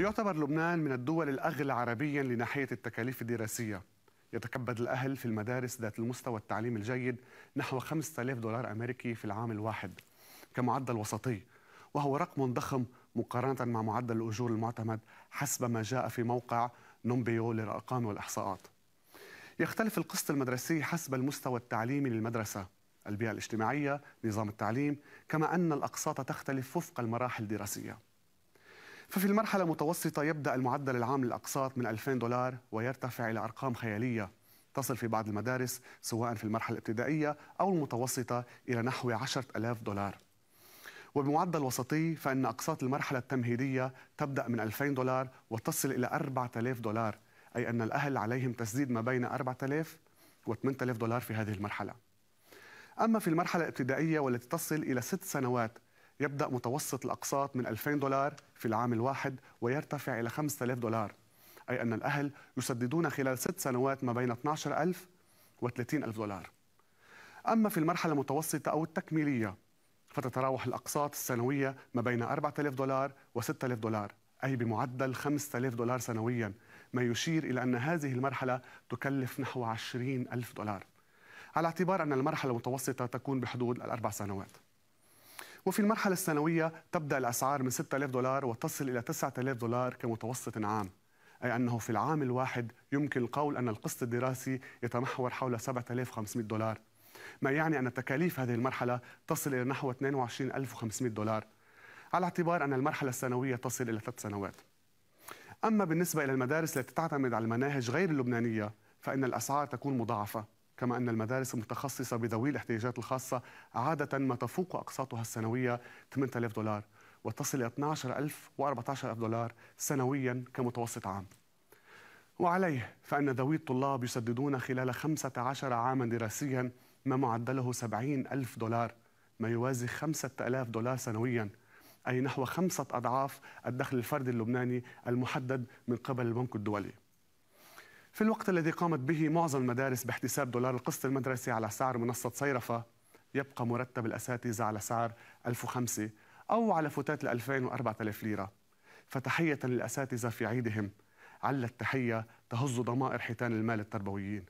يعتبر لبنان من الدول الأغلى عربيا لناحية التكاليف الدراسية يتكبد الأهل في المدارس ذات المستوى التعليمي الجيد نحو 5000 دولار أمريكي في العام الواحد كمعدل وسطي وهو رقم ضخم مقارنة مع معدل الأجور المعتمد حسب ما جاء في موقع نومبيو للأرقام والإحصاءات يختلف القسط المدرسي حسب المستوى التعليمي للمدرسة البيئة الاجتماعية نظام التعليم كما أن الأقساط تختلف وفق المراحل الدراسية ففي المرحلة المتوسطة يبدأ المعدل العام للأقساط من 2000 دولار ويرتفع إلى أرقام خيالية تصل في بعض المدارس سواء في المرحلة الابتدائية أو المتوسطة إلى نحو 10000 دولار وبمعدل وسطي فإن أقساط المرحلة التمهيدية تبدأ من 2000 دولار وتصل إلى 4000 دولار أي أن الأهل عليهم تسديد ما بين 4000 و 8000 دولار في هذه المرحلة أما في المرحلة الابتدائية والتي تصل إلى ست سنوات يبدأ متوسط الأقساط من 2000 دولار في العام الواحد ويرتفع إلى 5000 دولار أي أن الأهل يسددون خلال ست سنوات ما بين 12000 و 30000 دولار أما في المرحلة المتوسطة أو التكميلية فتتراوح الأقساط السنوية ما بين 4000 دولار و 6000 دولار أي بمعدل 5000 دولار سنويا ما يشير إلى أن هذه المرحلة تكلف نحو 20000 دولار على اعتبار أن المرحلة المتوسطة تكون بحدود الأربع سنوات وفي المرحلة السنوية تبدأ الأسعار من 6000 دولار وتصل إلى 9000 دولار كمتوسط عام أي أنه في العام الواحد يمكن القول أن القسط الدراسي يتمحور حول 7500 دولار ما يعني أن تكاليف هذه المرحلة تصل إلى نحو 22500 دولار على اعتبار أن المرحلة السنوية تصل إلى ثلاث سنوات أما بالنسبة إلى المدارس التي تعتمد على المناهج غير اللبنانية فإن الأسعار تكون مضاعفة كما أن المدارس المتخصصة بذوي الاحتياجات الخاصة عادة ما تفوق أقساطها السنوية 8000 دولار وتصل إلى 12000 و14000 دولار سنويا كمتوسط عام وعليه فأن ذوي الطلاب يسددون خلال 15 عاما دراسيا ما معدله 70 ألف دولار ما يوازي 5000 دولار سنويا أي نحو خمسة أضعاف الدخل الفردي اللبناني المحدد من قبل البنك الدولي في الوقت الذي قامت به معظم المدارس باحتساب دولار القسط المدرسي على سعر منصة صيرفة يبقى مرتب الأساتذة على سعر 1005 أو على فتات ال 2000 و 4000 ليرة فتحية للأساتذة في عيدهم على التحية تهز ضمائر حيتان المال التربويين